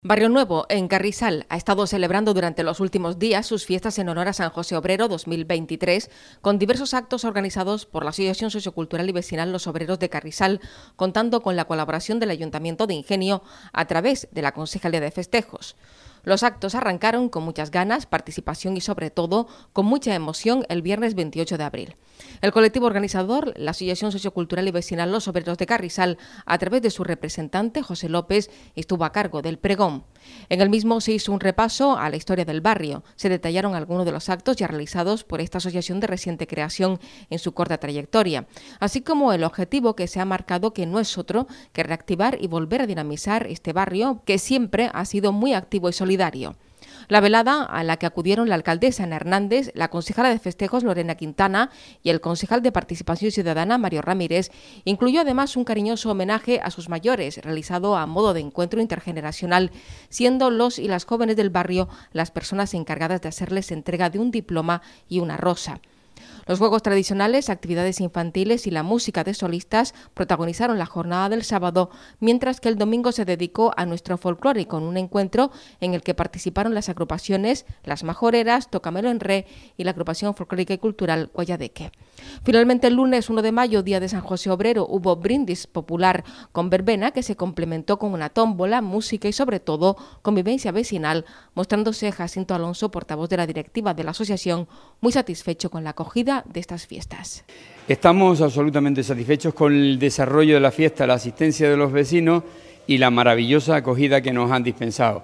Barrio Nuevo, en Carrizal, ha estado celebrando durante los últimos días sus fiestas en honor a San José Obrero 2023, con diversos actos organizados por la Asociación Sociocultural y Vecinal Los Obreros de Carrizal, contando con la colaboración del Ayuntamiento de Ingenio a través de la Concejalía de Festejos. Los actos arrancaron con muchas ganas, participación y sobre todo con mucha emoción el viernes 28 de abril. El colectivo organizador, la Asociación Sociocultural y Vecinal Los Obreros de Carrizal, a través de su representante José López, estuvo a cargo del pregón. En el mismo se hizo un repaso a la historia del barrio. Se detallaron algunos de los actos ya realizados por esta asociación de reciente creación en su corta trayectoria, así como el objetivo que se ha marcado que no es otro que reactivar y volver a dinamizar este barrio que siempre ha sido muy activo y solidario. La velada a la que acudieron la alcaldesa Ana Hernández, la concejala de festejos Lorena Quintana y el concejal de Participación Ciudadana Mario Ramírez incluyó además un cariñoso homenaje a sus mayores realizado a modo de encuentro intergeneracional, siendo los y las jóvenes del barrio las personas encargadas de hacerles entrega de un diploma y una rosa. Los juegos tradicionales, actividades infantiles y la música de solistas protagonizaron la jornada del sábado, mientras que el domingo se dedicó a nuestro folclore con un encuentro en el que participaron las agrupaciones Las Majoreras, Tocamelo en Re y la agrupación folclórica y cultural Guayadeque. Finalmente, el lunes 1 de mayo, día de San José Obrero, hubo brindis popular con verbena que se complementó con una tómbola, música y sobre todo convivencia vecinal, mostrándose Jacinto Alonso, portavoz de la directiva de la asociación, muy satisfecho con la acogida de estas fiestas. Estamos absolutamente satisfechos con el desarrollo de la fiesta, la asistencia de los vecinos y la maravillosa acogida que nos han dispensado.